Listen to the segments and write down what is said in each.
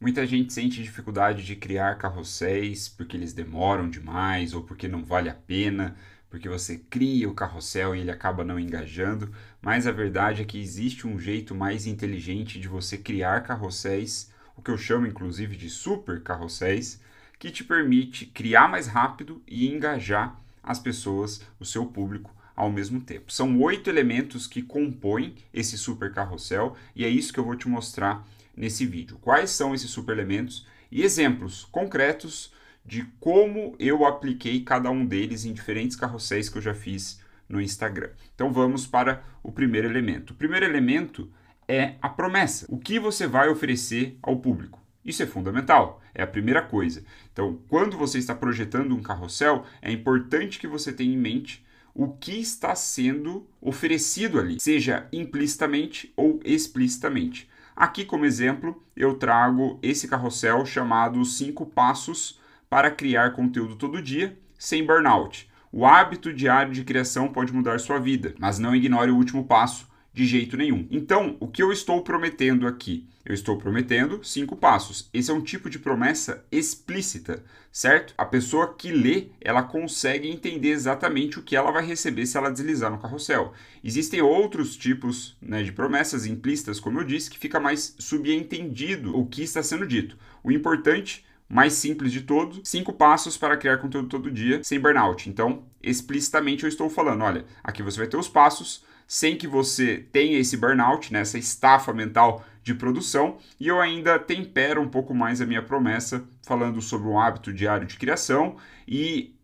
Muita gente sente dificuldade de criar carrosséis porque eles demoram demais ou porque não vale a pena, porque você cria o carrossel e ele acaba não engajando, mas a verdade é que existe um jeito mais inteligente de você criar carrosséis, o que eu chamo inclusive de super carrosséis, que te permite criar mais rápido e engajar as pessoas, o seu público, ao mesmo tempo. São oito elementos que compõem esse super carrossel e é isso que eu vou te mostrar nesse vídeo. Quais são esses superelementos e exemplos concretos de como eu apliquei cada um deles em diferentes carrosséis que eu já fiz no Instagram. Então vamos para o primeiro elemento. O primeiro elemento é a promessa. O que você vai oferecer ao público? Isso é fundamental, é a primeira coisa. Então, quando você está projetando um carrossel, é importante que você tenha em mente o que está sendo oferecido ali, seja implicitamente ou explicitamente. Aqui, como exemplo, eu trago esse carrossel chamado 5 passos para criar conteúdo todo dia sem burnout. O hábito diário de criação pode mudar sua vida, mas não ignore o último passo, de jeito nenhum. Então, o que eu estou prometendo aqui? Eu estou prometendo cinco passos. Esse é um tipo de promessa explícita, certo? A pessoa que lê, ela consegue entender exatamente o que ela vai receber se ela deslizar no carrossel. Existem outros tipos né, de promessas implícitas, como eu disse, que fica mais subentendido o que está sendo dito. O importante mais simples de todos, cinco passos para criar conteúdo todo dia sem burnout. Então, explicitamente eu estou falando, olha, aqui você vai ter os passos, sem que você tenha esse burnout, né, essa estafa mental de produção, e eu ainda tempero um pouco mais a minha promessa falando sobre um hábito diário de criação e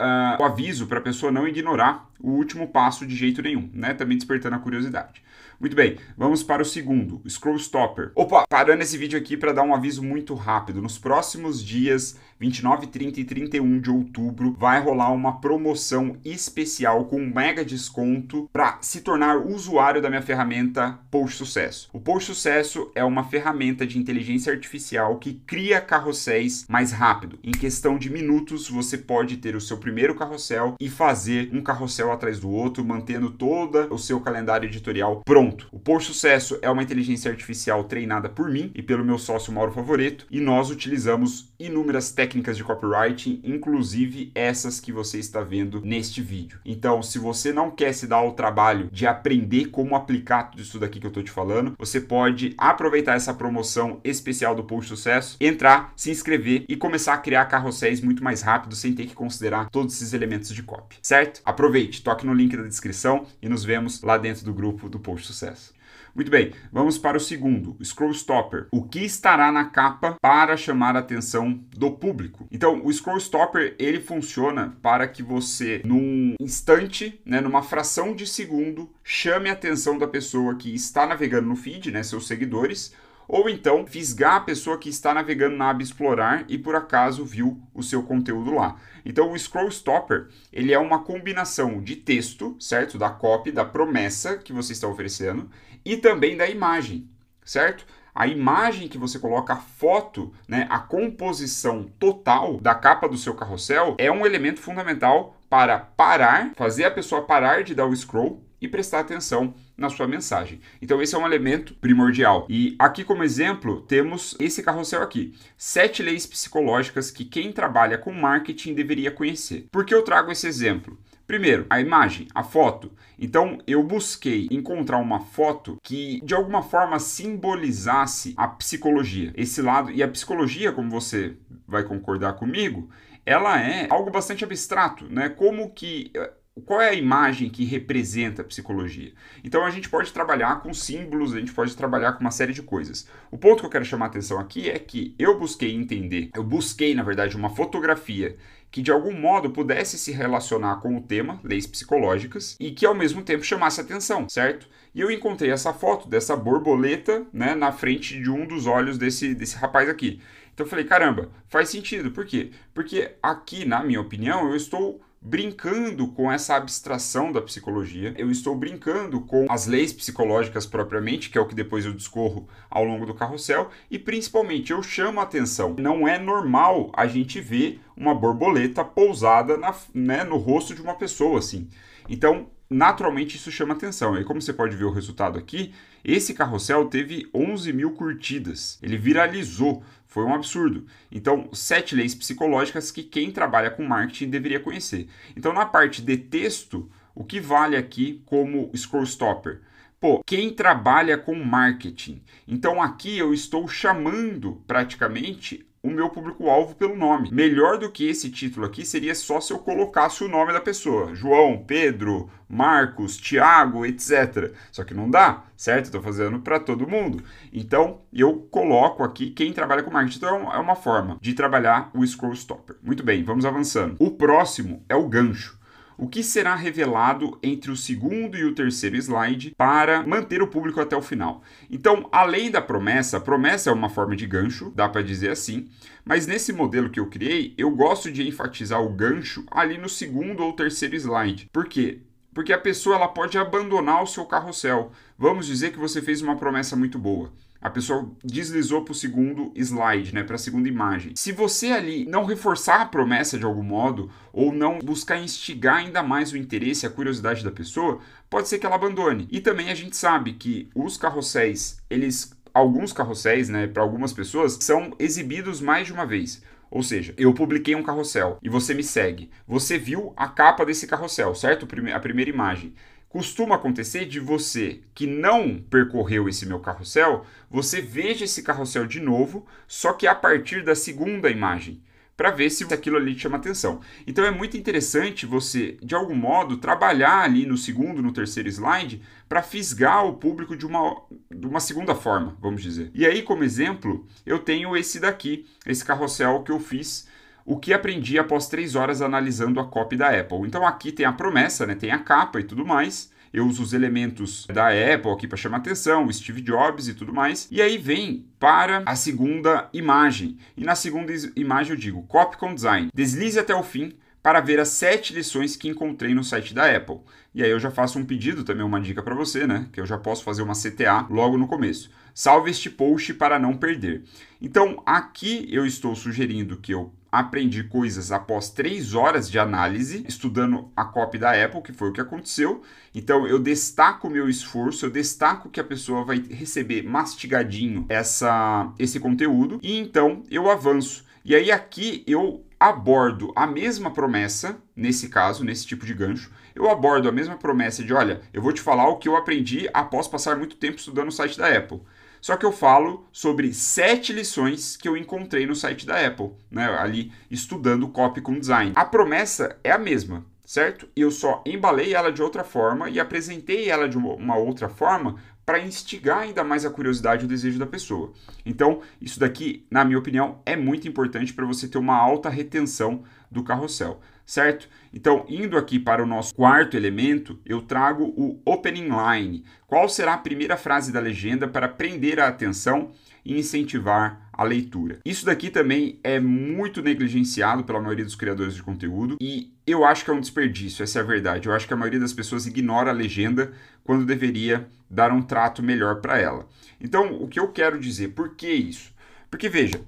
uh, o aviso para a pessoa não ignorar o último passo de jeito nenhum, né, também despertando a curiosidade. Muito bem, vamos para o segundo, Scroll Stopper. Opa, parando esse vídeo aqui para dar um aviso muito rápido. Nos próximos dias, 29, 30 e 31 de outubro, vai rolar uma promoção especial com um mega desconto para se tornar usuário da minha ferramenta Post Sucesso. O Post Sucesso é uma ferramenta de inteligência artificial que cria carrosséis mais rápido. Em questão de minutos, você pode ter o seu primeiro carrossel e fazer um carrossel atrás do outro, mantendo todo o seu calendário editorial pronto. O Por Sucesso é uma inteligência artificial treinada por mim e pelo meu sócio Mauro Favoreto, e nós utilizamos inúmeras técnicas de copywriting, inclusive essas que você está vendo neste vídeo. Então, se você não quer se dar ao trabalho de aprender como aplicar tudo isso daqui que eu estou te falando, você pode aproveitar essa promoção especial do Post Sucesso, entrar, se inscrever e começar a criar carrosséis muito mais rápido sem ter que considerar todos esses elementos de copy, certo? Aproveite, toque no link da descrição e nos vemos lá dentro do grupo do Sucesso sucesso. Muito bem, vamos para o segundo, Scroll Stopper. O que estará na capa para chamar a atenção do público? Então, o Scroll Stopper, ele funciona para que você, num instante, né, numa fração de segundo, chame a atenção da pessoa que está navegando no feed, né, seus seguidores, ou então fisgar a pessoa que está navegando na aba explorar e por acaso viu o seu conteúdo lá. Então o scroll stopper, ele é uma combinação de texto, certo? Da copy, da promessa que você está oferecendo e também da imagem, certo? a imagem que você coloca, a foto, né, a composição total da capa do seu carrossel é um elemento fundamental para parar, fazer a pessoa parar de dar o scroll e prestar atenção na sua mensagem. Então, esse é um elemento primordial. E aqui, como exemplo, temos esse carrossel aqui: sete leis psicológicas que quem trabalha com marketing deveria conhecer. Por que eu trago esse exemplo? Primeiro, a imagem, a foto. Então eu busquei encontrar uma foto que de alguma forma simbolizasse a psicologia, esse lado. E a psicologia, como você vai concordar comigo, ela é algo bastante abstrato, né? Como que eh, qual é a imagem que representa a psicologia? Então a gente pode trabalhar com símbolos, a gente pode trabalhar com uma série de coisas. O ponto que eu quero chamar a atenção aqui é que eu busquei entender, eu busquei, na verdade, uma fotografia que de algum modo pudesse se relacionar com o tema, leis psicológicas, e que ao mesmo tempo chamasse atenção, certo? E eu encontrei essa foto dessa borboleta, né, na frente de um dos olhos desse, desse rapaz aqui. Então eu falei, caramba, faz sentido. Por quê? Porque aqui, na minha opinião, eu estou brincando com essa abstração da psicologia, eu estou brincando com as leis psicológicas propriamente, que é o que depois eu discorro ao longo do carrossel, e principalmente eu chamo a atenção. Não é normal a gente ver uma borboleta pousada na, né, no rosto de uma pessoa assim. Então, naturalmente, isso chama atenção. E como você pode ver o resultado aqui, esse carrossel teve 11 mil curtidas, ele viralizou, foi um absurdo. Então, sete leis psicológicas que quem trabalha com marketing deveria conhecer. Então, na parte de texto, o que vale aqui como scroll stopper? Pô, quem trabalha com marketing. Então aqui eu estou chamando praticamente o meu público-alvo pelo nome. Melhor do que esse título aqui seria só se eu colocasse o nome da pessoa: João, Pedro, Marcos, Tiago, etc. Só que não dá, certo? Estou fazendo para todo mundo. Então eu coloco aqui quem trabalha com marketing. Então é uma forma de trabalhar o Scroll Stopper. Muito bem, vamos avançando. O próximo é o gancho o que será revelado entre o segundo e o terceiro slide para manter o público até o final. Então, além da promessa, a promessa é uma forma de gancho, dá para dizer assim, mas nesse modelo que eu criei, eu gosto de enfatizar o gancho ali no segundo ou terceiro slide. Por quê? Porque a pessoa ela pode abandonar o seu carrossel. Vamos dizer que você fez uma promessa muito boa. A pessoa deslizou para o segundo slide, né, para a segunda imagem. Se você ali não reforçar a promessa de algum modo ou não buscar instigar ainda mais o interesse e a curiosidade da pessoa, pode ser que ela abandone. E também a gente sabe que os carrosséis, eles alguns carrosséis, né, para algumas pessoas, são exibidos mais de uma vez. Ou seja, eu publiquei um carrossel e você me segue. Você viu a capa desse carrossel, certo? A primeira imagem. Costuma acontecer de você que não percorreu esse meu carrossel, você veja esse carrossel de novo, só que a partir da segunda imagem, para ver se aquilo ali te chama atenção. Então é muito interessante você, de algum modo, trabalhar ali no segundo, no terceiro slide, para fisgar o público de uma, de uma segunda forma, vamos dizer. E aí, como exemplo, eu tenho esse daqui, esse carrossel que eu fiz o que aprendi após três horas analisando a copy da Apple. Então aqui tem a promessa, né? tem a capa e tudo mais. Eu uso os elementos da Apple aqui para chamar atenção, o Steve Jobs e tudo mais. E aí vem para a segunda imagem. E na segunda imagem eu digo Copy com Design. Deslize até o fim para ver as sete lições que encontrei no site da Apple. E aí eu já faço um pedido também, uma dica para você, né? Que eu já posso fazer uma CTA logo no começo. Salve este post para não perder. Então aqui eu estou sugerindo que eu aprendi coisas após três horas de análise, estudando a cópia da Apple, que foi o que aconteceu. Então eu destaco o meu esforço, eu destaco que a pessoa vai receber mastigadinho essa, esse conteúdo, e então eu avanço. E aí aqui eu abordo a mesma promessa, nesse caso, nesse tipo de gancho, eu abordo a mesma promessa de, olha, eu vou te falar o que eu aprendi após passar muito tempo estudando o site da Apple. Só que eu falo sobre sete lições que eu encontrei no site da Apple, né? Ali estudando copy com design. A promessa é a mesma, certo? Eu só embalei ela de outra forma e apresentei ela de uma outra forma para instigar ainda mais a curiosidade e o desejo da pessoa. Então, isso daqui, na minha opinião, é muito importante para você ter uma alta retenção do carrossel, certo? Então, indo aqui para o nosso quarto elemento, eu trago o opening line. Qual será a primeira frase da legenda para prender a atenção e incentivar a leitura. Isso daqui também é muito negligenciado pela maioria dos criadores de conteúdo e eu acho que é um desperdício, essa é a verdade. Eu acho que a maioria das pessoas ignora a legenda quando deveria dar um trato melhor para ela. Então, o que eu quero dizer, por que isso? Porque veja,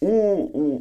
o,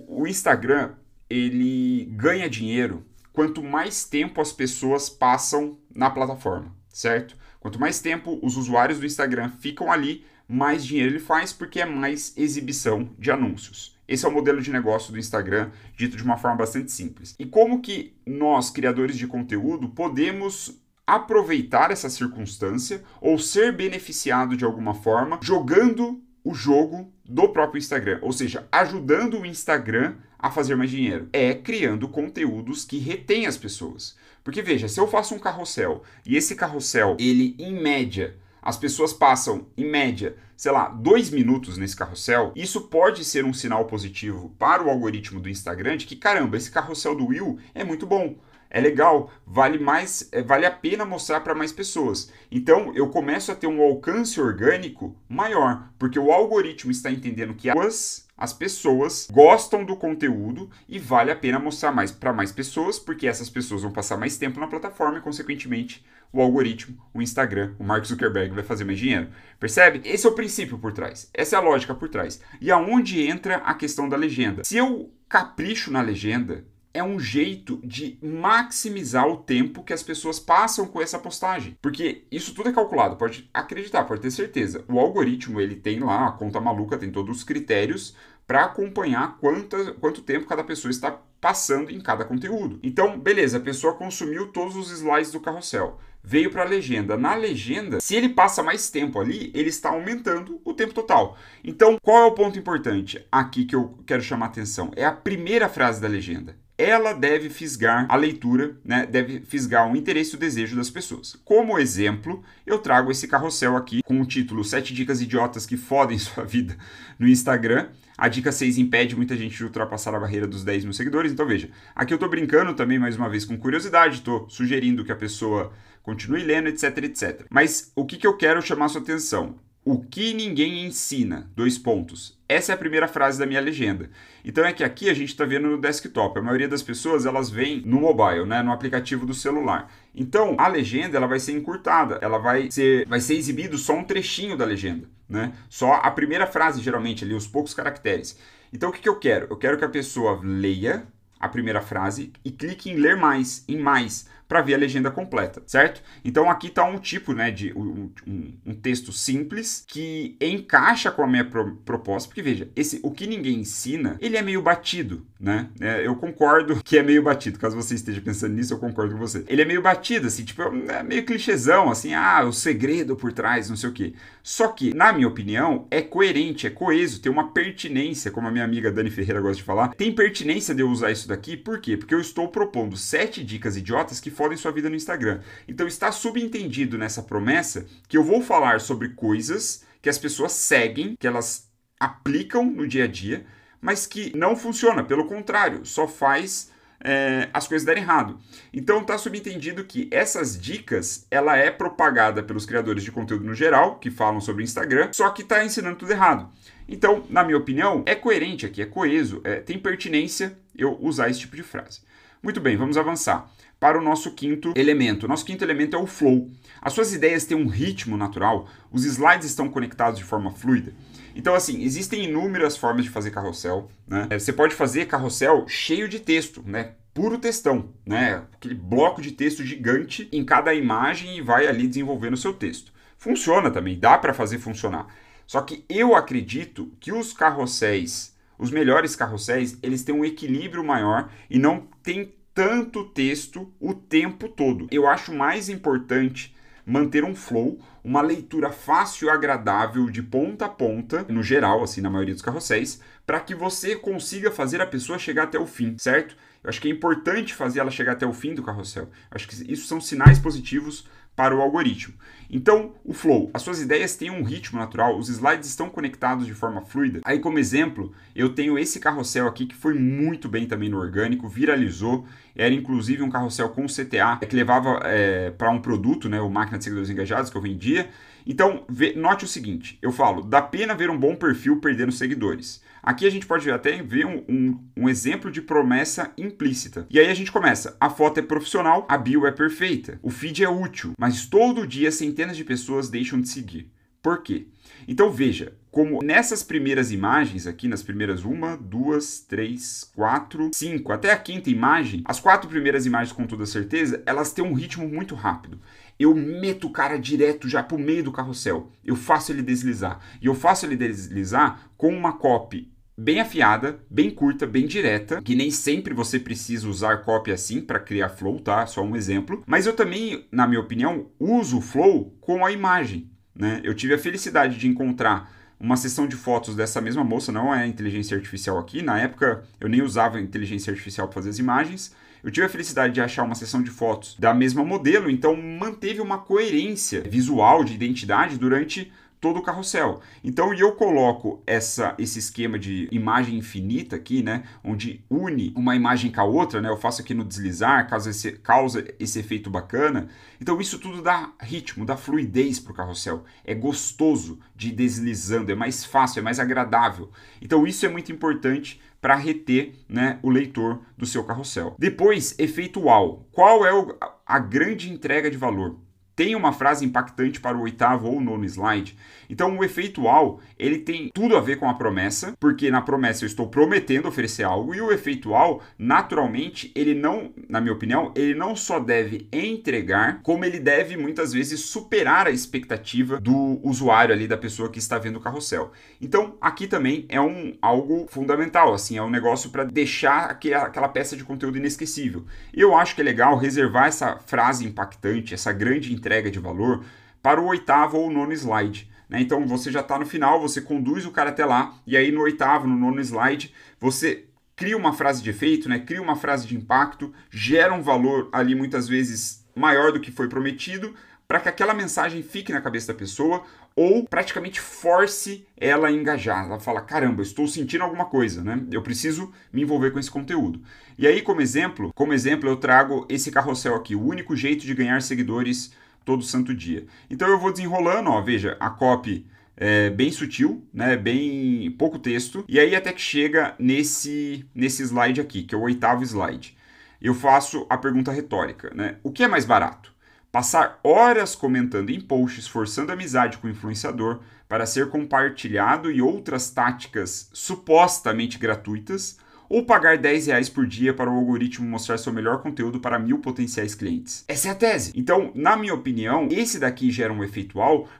o, o Instagram ele ganha dinheiro quanto mais tempo as pessoas passam na plataforma, certo? Quanto mais tempo os usuários do Instagram ficam ali, mais dinheiro ele faz porque é mais exibição de anúncios. Esse é o modelo de negócio do Instagram, dito de uma forma bastante simples. E como que nós, criadores de conteúdo, podemos aproveitar essa circunstância ou ser beneficiado de alguma forma jogando o jogo do próprio Instagram, ou seja, ajudando o Instagram a fazer mais dinheiro. É criando conteúdos que retém as pessoas. Porque veja, se eu faço um carrossel e esse carrossel, ele em média as pessoas passam, em média, sei lá, dois minutos nesse carrossel, isso pode ser um sinal positivo para o algoritmo do Instagram de que, caramba, esse carrossel do Will é muito bom é legal, vale mais, é, vale a pena mostrar para mais pessoas. Então eu começo a ter um alcance orgânico maior, porque o algoritmo está entendendo que as, as pessoas gostam do conteúdo e vale a pena mostrar mais para mais pessoas, porque essas pessoas vão passar mais tempo na plataforma e, consequentemente, o algoritmo, o Instagram, o Mark Zuckerberg vai fazer mais dinheiro. Percebe? Esse é o princípio por trás. Essa é a lógica por trás. E aonde entra a questão da legenda? Se eu capricho na legenda, é um jeito de maximizar o tempo que as pessoas passam com essa postagem. Porque isso tudo é calculado, pode acreditar, pode ter certeza. O algoritmo, ele tem lá, a conta maluca, tem todos os critérios para acompanhar quanto, quanto tempo cada pessoa está passando em cada conteúdo. Então, beleza, a pessoa consumiu todos os slides do carrossel. Veio para a legenda. Na legenda, se ele passa mais tempo ali, ele está aumentando o tempo total. Então, qual é o ponto importante aqui que eu quero chamar atenção? É a primeira frase da legenda ela deve fisgar a leitura, né? deve fisgar o interesse e o desejo das pessoas. Como exemplo, eu trago esse carrossel aqui com o título 7 dicas idiotas que fodem sua vida no Instagram. A dica 6 impede muita gente de ultrapassar a barreira dos 10 mil seguidores. Então veja, aqui eu estou brincando também mais uma vez com curiosidade, estou sugerindo que a pessoa continue lendo, etc, etc. Mas o que, que eu quero chamar sua atenção? O que ninguém ensina. Dois pontos. Essa é a primeira frase da minha legenda. Então é que aqui a gente está vendo no desktop. A maioria das pessoas elas vêm no mobile, né, no aplicativo do celular. Então a legenda ela vai ser encurtada, ela vai ser, vai ser exibido só um trechinho da legenda, né? Só a primeira frase geralmente ali, os poucos caracteres. Então o que, que eu quero? Eu quero que a pessoa leia a primeira frase e clique em ler mais, em mais, para ver a legenda completa, certo? Então aqui está um tipo né, de um, um, um, texto simples que encaixa com a minha pro, proposta, porque veja, esse o que ninguém ensina, ele é meio batido, né? É, eu concordo que é meio batido, caso você esteja pensando nisso, eu concordo com você. Ele é meio batido, assim, tipo, é meio clichêzão, assim, ah, o segredo por trás, não sei o quê. Só que, na minha opinião, é coerente, é coeso, tem uma pertinência, como a minha amiga Dani Ferreira gosta de falar, tem pertinência de eu usar isso daqui, por quê? Porque eu estou propondo sete dicas idiotas que em sua vida no Instagram. Então está subentendido nessa promessa que eu vou falar sobre coisas que as pessoas seguem, que elas aplicam no dia a dia, mas que não funciona, pelo contrário, só faz é, as coisas darem errado. Então está subentendido que essas dicas ela é propagada pelos criadores de conteúdo no geral, que falam sobre o Instagram, só que está ensinando tudo errado. Então, na minha opinião, é coerente aqui, é coeso, é, tem pertinência eu usar esse tipo de frase. Muito bem, vamos avançar para o nosso quinto elemento. Nosso quinto elemento é o flow. As suas ideias têm um ritmo natural, os slides estão conectados de forma fluida. Então, assim, existem inúmeras formas de fazer carrossel. Né? É, você pode fazer carrossel cheio de texto, né? Puro textão, né? Aquele bloco de texto gigante em cada imagem e vai ali desenvolvendo o seu texto. Funciona também, dá para fazer funcionar. Só que eu acredito que os carrosséis, os melhores carrosséis, eles têm um equilíbrio maior e não tem tanto texto o tempo todo. Eu acho mais importante manter um flow, uma leitura fácil e agradável de ponta a ponta, no geral, assim, na maioria dos carrosséis, para que você consiga fazer a pessoa chegar até o fim, certo? Eu acho que é importante fazer ela chegar até o fim do carrossel. acho que isso são sinais positivos para o algoritmo. Então, o flow, as suas ideias têm um ritmo natural, os slides estão conectados de forma fluida. Aí, como exemplo, eu tenho esse carrossel aqui que foi muito bem também no orgânico, viralizou. Era inclusive um carrossel com CTA é que levava é, para um produto, né, o máquina de seguidores engajados que eu vendia. Então, note o seguinte: eu falo, dá pena ver um bom perfil perdendo seguidores. Aqui a gente pode até ver um, um, um, exemplo de promessa implícita. E aí a gente começa: a foto é profissional, a bio é perfeita, o feed é útil, mas todo dia sem ter centenas de pessoas deixam de seguir. Por quê? Então veja, como nessas primeiras imagens aqui, nas primeiras uma, duas, três, quatro, cinco, até a quinta imagem, as quatro primeiras imagens com toda certeza, elas têm um ritmo muito rápido. Eu meto o cara direto já pro meio do carrossel, eu faço ele deslizar. E eu faço ele deslizar com uma copy bem afiada, bem curta, bem direta, que nem sempre você precisa usar copy assim para criar flow, tá? Só um exemplo. Mas eu também, na minha opinião, uso o flow com a imagem, né? Eu tive a felicidade de encontrar uma sessão de fotos dessa mesma moça, não é inteligência artificial aqui, na época eu nem usava inteligência artificial para fazer as imagens. Eu tive a felicidade de achar uma sessão de fotos da mesma modelo, então manteve uma coerência visual de identidade durante todo o carrossel. Então, e eu coloco essa, esse esquema de imagem infinita aqui, né, onde une uma imagem com a outra, né, eu faço aqui no deslizar, causa esse, causa esse efeito bacana. Então, isso tudo dá ritmo, dá fluidez para o carrossel. É gostoso de ir deslizando, é mais fácil, é mais agradável. Então, isso é muito importante para reter né, o leitor do seu carrossel. Depois, efeito uau. Qual é o, a grande entrega de valor? tem uma frase impactante para o oitavo ou nono slide. Então, o efeito uau, ele tem tudo a ver com a promessa, porque na promessa eu estou prometendo oferecer algo, e o efeito uau, naturalmente, ele não, na minha opinião, ele não só deve entregar, como ele deve muitas vezes superar a expectativa do usuário ali, da pessoa que está vendo o carrossel. Então, aqui também é um algo fundamental, assim, é um negócio para deixar aquela, aquela peça de conteúdo inesquecível. Eu acho que é legal reservar essa frase impactante, essa grande entrega entrega de valor para o oitavo ou nono slide. Né? Então você já está no final, você conduz o cara até lá, e aí no oitavo, no nono slide, você cria uma frase de efeito, né? cria uma frase de impacto, gera um valor ali muitas vezes maior do que foi prometido, para que aquela mensagem fique na cabeça da pessoa ou praticamente force ela a engajar. Ela fala: caramba, estou sentindo alguma coisa, né? Eu preciso me envolver com esse conteúdo. E aí, como exemplo, como exemplo, eu trago esse carrossel aqui, o único jeito de ganhar seguidores todo santo dia. Então eu vou desenrolando, ó, veja, a copy é bem sutil, né, bem pouco texto, e aí até que chega nesse, nesse slide aqui, que é o oitavo slide. Eu faço a pergunta retórica, né? O que é mais barato? Passar horas comentando em posts, forçando amizade com o influenciador para ser compartilhado e outras táticas supostamente gratuitas, ou pagar 10 reais por dia para o algoritmo mostrar seu melhor conteúdo para mil potenciais clientes. Essa é a tese. Então, na minha opinião, esse daqui gera um efeito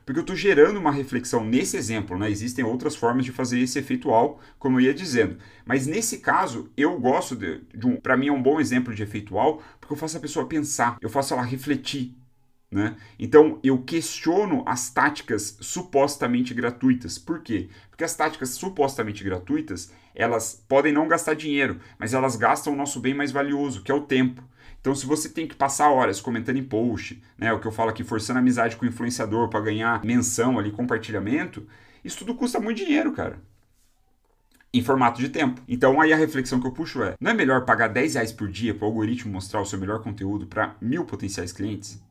porque eu estou gerando uma reflexão nesse exemplo, né? Existem outras formas de fazer esse efeito como eu ia dizendo. Mas nesse caso, eu gosto de, de um, para mim é um bom exemplo de efeito porque eu faço a pessoa pensar, eu faço ela refletir, né? Então eu questiono as táticas supostamente gratuitas. Por quê? Porque as táticas supostamente gratuitas elas podem não gastar dinheiro, mas elas gastam o nosso bem mais valioso, que é o tempo. Então, se você tem que passar horas comentando em post, né, o que eu falo aqui, forçando amizade com o influenciador para ganhar menção ali, compartilhamento, isso tudo custa muito dinheiro, cara. Em formato de tempo. Então, aí a reflexão que eu puxo é: não é melhor pagar 10 reais por dia para o algoritmo mostrar o seu melhor conteúdo para mil potenciais clientes?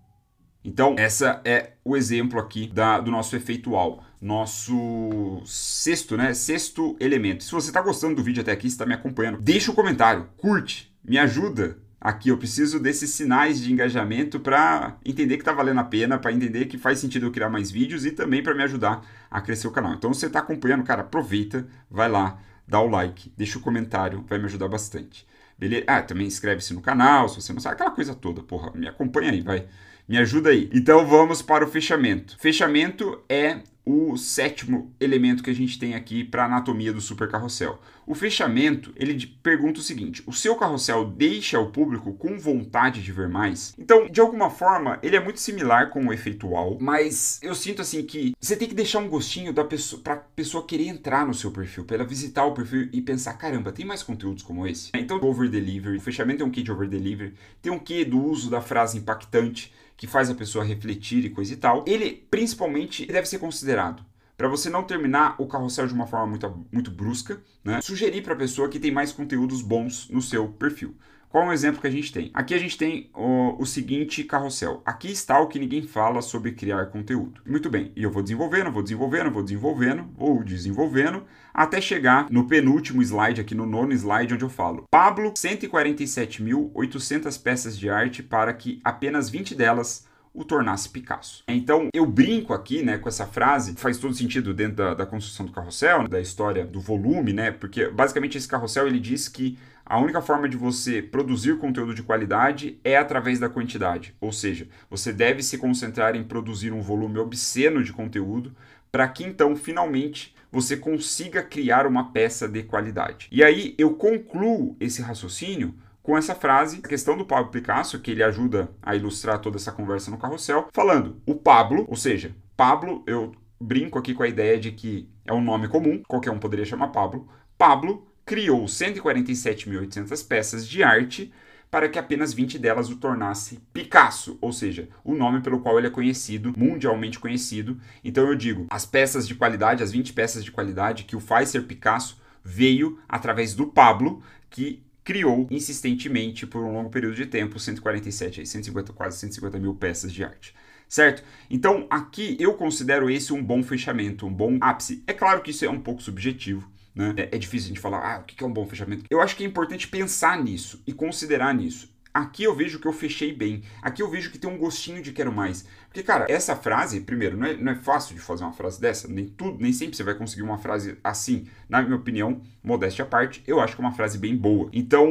Então, essa é o exemplo aqui da, do nosso efeito UAU nosso sexto, né? Sexto elemento. Se você está gostando do vídeo até aqui, está me acompanhando, deixa o um comentário, curte, me ajuda. Aqui eu preciso desses sinais de engajamento para entender que está valendo a pena, para entender que faz sentido eu criar mais vídeos e também para me ajudar a crescer o canal. Então, se você está acompanhando, cara, aproveita, vai lá, dá o like, deixa o comentário, vai me ajudar bastante. Beleza? Ah, também inscreve-se no canal, se você não sabe, aquela coisa toda, porra, me acompanha aí, vai. Me ajuda aí. Então vamos para o fechamento. Fechamento é o sétimo elemento que a gente tem aqui para a anatomia do supercarrossel. O fechamento, ele pergunta o seguinte: o seu carrossel deixa o público com vontade de ver mais? Então, de alguma forma, ele é muito similar com o efeitual, mas eu sinto assim que você tem que deixar um gostinho da pessoa para pessoa querer entrar no seu perfil, para ela visitar o perfil e pensar: caramba, tem mais conteúdos como esse? Então, over delivery, o fechamento é um quê de over delivery, tem um quê do uso da frase impactante que faz a pessoa refletir e coisa e tal, ele principalmente deve ser considerado para você não terminar o carrossel de uma forma muito, muito brusca, né? Sugerir para a pessoa que tem mais conteúdos bons no seu perfil. Qual é o exemplo que a gente tem? Aqui a gente tem o, o, seguinte carrossel. Aqui está o que ninguém fala sobre criar conteúdo. Muito bem, e eu vou desenvolvendo, vou desenvolvendo, vou desenvolvendo, vou desenvolvendo, até chegar no penúltimo slide, aqui no nono slide, onde eu falo. Pablo, 147.800 peças de arte para que apenas 20 delas o tornasse Picasso. Então, eu brinco aqui, né, com essa frase, faz todo sentido dentro da, da, construção do carrossel, da história do volume, né, porque basicamente esse carrossel ele diz que a única forma de você produzir conteúdo de qualidade é através da quantidade, ou seja, você deve se concentrar em produzir um volume obsceno de conteúdo para que então finalmente você consiga criar uma peça de qualidade. E aí eu concluo esse raciocínio com essa frase, a questão do Pablo Picasso, que ele ajuda a ilustrar toda essa conversa no carrossel, falando o Pablo, ou seja, Pablo, eu brinco aqui com a ideia de que é um nome comum, qualquer um poderia chamar Pablo. Pablo criou 147.800 peças de arte para que apenas 20 delas o tornasse Picasso, ou seja, o nome pelo qual ele é conhecido, mundialmente conhecido. Então eu digo, as peças de qualidade, as 20 peças de qualidade que o faz ser Picasso veio através do Pablo, que criou insistentemente por um longo período de tempo 147, 150, quase 150 mil peças de arte certo? Então aqui eu considero esse um bom fechamento, um bom ápice. É claro que isso é um pouco subjetivo, né? É, é difícil a gente falar, ah, o que é um bom fechamento? Eu acho que é importante pensar nisso e considerar nisso. Aqui eu vejo que eu fechei bem. Aqui eu vejo que tem um gostinho de quero mais. Porque, cara, essa frase, primeiro, não é, não é fácil de fazer uma frase dessa. Nem tudo, nem sempre você vai conseguir uma frase assim. Na minha opinião, modéstia à parte, eu acho que é uma frase bem boa. Então,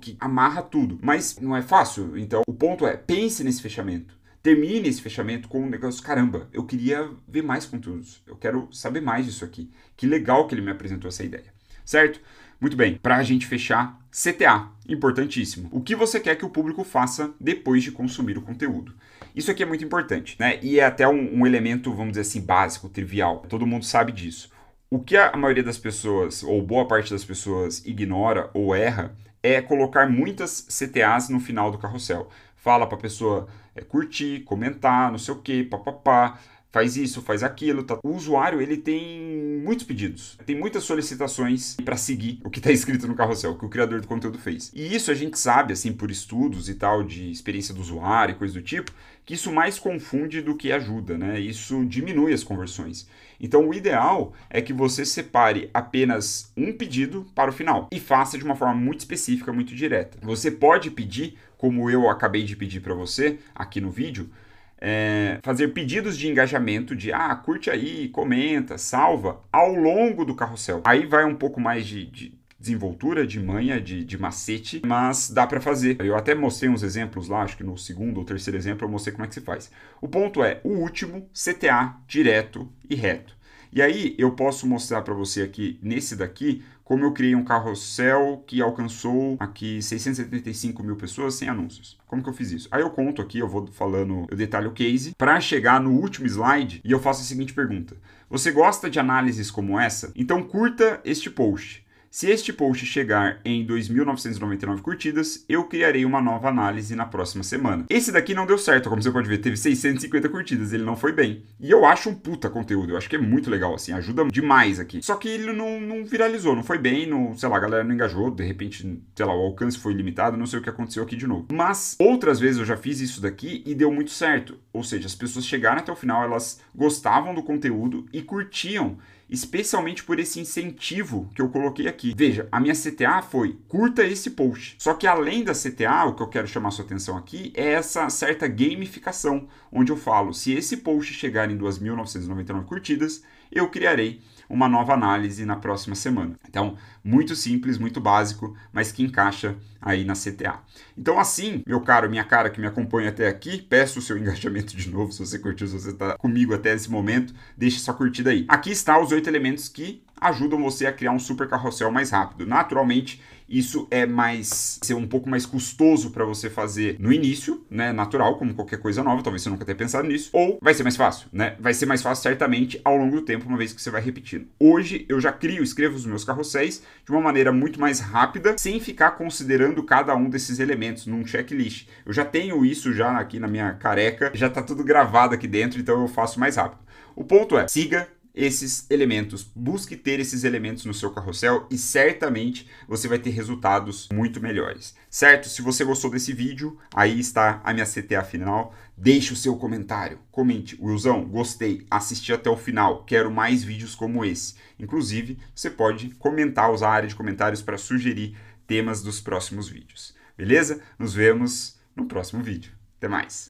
que amarra tudo. Mas não é fácil. Então, o ponto é, pense nesse fechamento termine esse fechamento com um negócio, caramba, eu queria ver mais conteúdos, eu quero saber mais disso aqui. Que legal que ele me apresentou essa ideia, certo? Muito bem, para a gente fechar, CTA, importantíssimo. O que você quer que o público faça depois de consumir o conteúdo? Isso aqui é muito importante, né? E é até um, um elemento, vamos dizer assim, básico, trivial. Todo mundo sabe disso. O que a maioria das pessoas, ou boa parte das pessoas, ignora ou erra é colocar muitas CTAs no final do carrossel. Fala para a pessoa é curtir, comentar, não sei o que, papapá, faz isso, faz aquilo. Tá. O usuário ele tem muitos pedidos, tem muitas solicitações para seguir o que está escrito no carrossel, que o criador do conteúdo fez. E isso a gente sabe, assim, por estudos e tal, de experiência do usuário e coisa do tipo, que isso mais confunde do que ajuda, né? Isso diminui as conversões. Então, o ideal é que você separe apenas um pedido para o final e faça de uma forma muito específica, muito direta. Você pode pedir como eu acabei de pedir para você aqui no vídeo, é fazer pedidos de engajamento de ah, curte aí, comenta, salva ao longo do carrossel. Aí vai um pouco mais de, de desenvoltura, de manha, de, de macete, mas dá para fazer. Eu até mostrei uns exemplos lá, acho que no segundo ou terceiro exemplo eu mostrei como é que se faz. O ponto é o último CTA direto e reto. E aí eu posso mostrar para você aqui, nesse daqui, como eu criei um carrossel que alcançou aqui 675 mil pessoas sem anúncios. Como que eu fiz isso? Aí eu conto aqui, eu vou falando, eu detalho o case, para chegar no último slide e eu faço a seguinte pergunta. Você gosta de análises como essa? Então curta este post. Se este post chegar em 2.999 curtidas, eu criarei uma nova análise na próxima semana. Esse daqui não deu certo, como você pode ver, teve 650 curtidas, ele não foi bem. E eu acho um puta conteúdo, eu acho que é muito legal, assim, ajuda demais aqui. Só que ele não, não viralizou, não foi bem, não, sei lá, a galera não engajou, de repente, sei lá, o alcance foi limitado, não sei o que aconteceu aqui de novo. Mas outras vezes eu já fiz isso daqui e deu muito certo. Ou seja, as pessoas chegaram até o final, elas gostavam do conteúdo e curtiam, especialmente por esse incentivo que eu coloquei aqui aqui. Veja, a minha CTA foi curta esse post. Só que além da CTA, o que eu quero chamar sua atenção aqui é essa certa gamificação, onde eu falo: se esse post chegar em 2.999 curtidas, eu criarei uma nova análise na próxima semana. Então, muito simples, muito básico, mas que encaixa aí na CTA. Então, assim, meu caro, minha cara que me acompanha até aqui, peço o seu engajamento de novo. Se você curtiu, se você está comigo até esse momento, deixe sua curtida aí. Aqui está os oito elementos que ajudam você a criar um super carrossel mais rápido. Naturalmente, isso é mais ser um pouco mais custoso para você fazer no início, né, natural, como qualquer coisa nova, talvez você nunca tenha pensado nisso, ou vai ser mais fácil, né? Vai ser mais fácil certamente ao longo do tempo, uma vez que você vai repetindo. Hoje eu já crio, escrevo os meus carrosséis de uma maneira muito mais rápida, sem ficar considerando cada um desses elementos num checklist. Eu já tenho isso já aqui na minha careca, já tá tudo gravado aqui dentro, então eu faço mais rápido. O ponto é, siga esses elementos, busque ter esses elementos no seu carrossel e certamente você vai ter resultados muito melhores. Certo? Se você gostou desse vídeo, aí está a minha CTA final. Deixe o seu comentário, comente, Wilson, gostei, assisti até o final, quero mais vídeos como esse. Inclusive, você pode comentar, usar a área de comentários para sugerir temas dos próximos vídeos. Beleza? Nos vemos no próximo vídeo. Até mais!